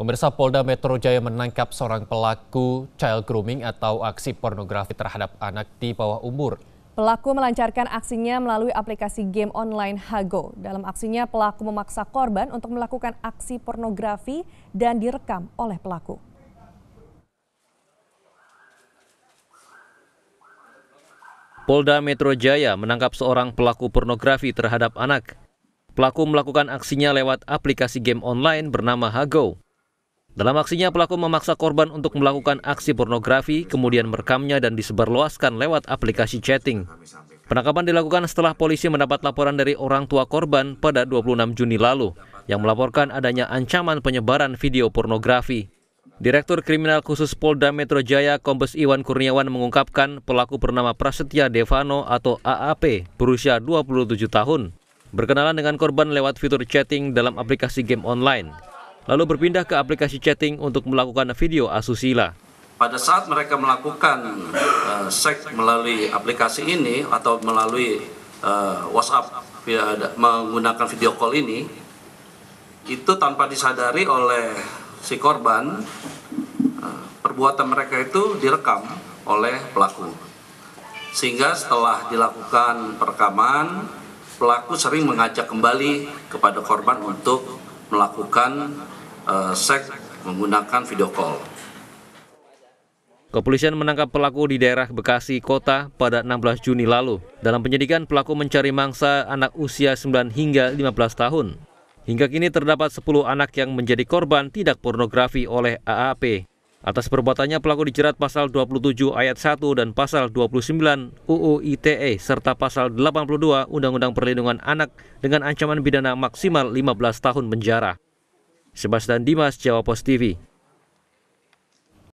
Pemirsa Polda Metro Jaya menangkap seorang pelaku child grooming atau aksi pornografi terhadap anak di bawah umur. Pelaku melancarkan aksinya melalui aplikasi game online Hago. Dalam aksinya, pelaku memaksa korban untuk melakukan aksi pornografi dan direkam oleh pelaku. Polda Metro Jaya menangkap seorang pelaku pornografi terhadap anak. Pelaku melakukan aksinya lewat aplikasi game online bernama Hago. Dalam aksinya, pelaku memaksa korban untuk melakukan aksi pornografi, kemudian merekamnya dan disebarluaskan lewat aplikasi chatting. Penangkapan dilakukan setelah polisi mendapat laporan dari orang tua korban pada 26 Juni lalu, yang melaporkan adanya ancaman penyebaran video pornografi. Direktur Kriminal Khusus Polda Metro Jaya Kombes Iwan Kurniawan mengungkapkan pelaku bernama Prasetya Devano atau AAP berusia 27 tahun. Berkenalan dengan korban lewat fitur chatting dalam aplikasi game online lalu berpindah ke aplikasi chatting untuk melakukan video asusila. Pada saat mereka melakukan uh, eh, seks melalui aplikasi ini atau melalui uh, WhatsApp ya, menggunakan video call ini, itu tanpa disadari oleh si korban, uh, perbuatan mereka itu direkam oleh pelaku. Sehingga setelah dilakukan perekaman, pelaku sering mengajak kembali kepada korban untuk melakukan uh, eh, sek menggunakan video call. Kepolisian menangkap pelaku di daerah Bekasi Kota pada 16 Juni lalu. Dalam penyidikan, pelaku mencari mangsa anak usia 9 hingga 15 tahun. Hingga kini terdapat 10 anak yang menjadi korban tidak pornografi oleh AAP. Atas perbuatannya pelaku dijerat pasal 27 ayat 1 dan pasal 29 UU ITE serta pasal 82 Undang-Undang Perlindungan Anak dengan ancaman pidana maksimal 15 tahun penjara. Sebastian Dimas, Jawa Post TV.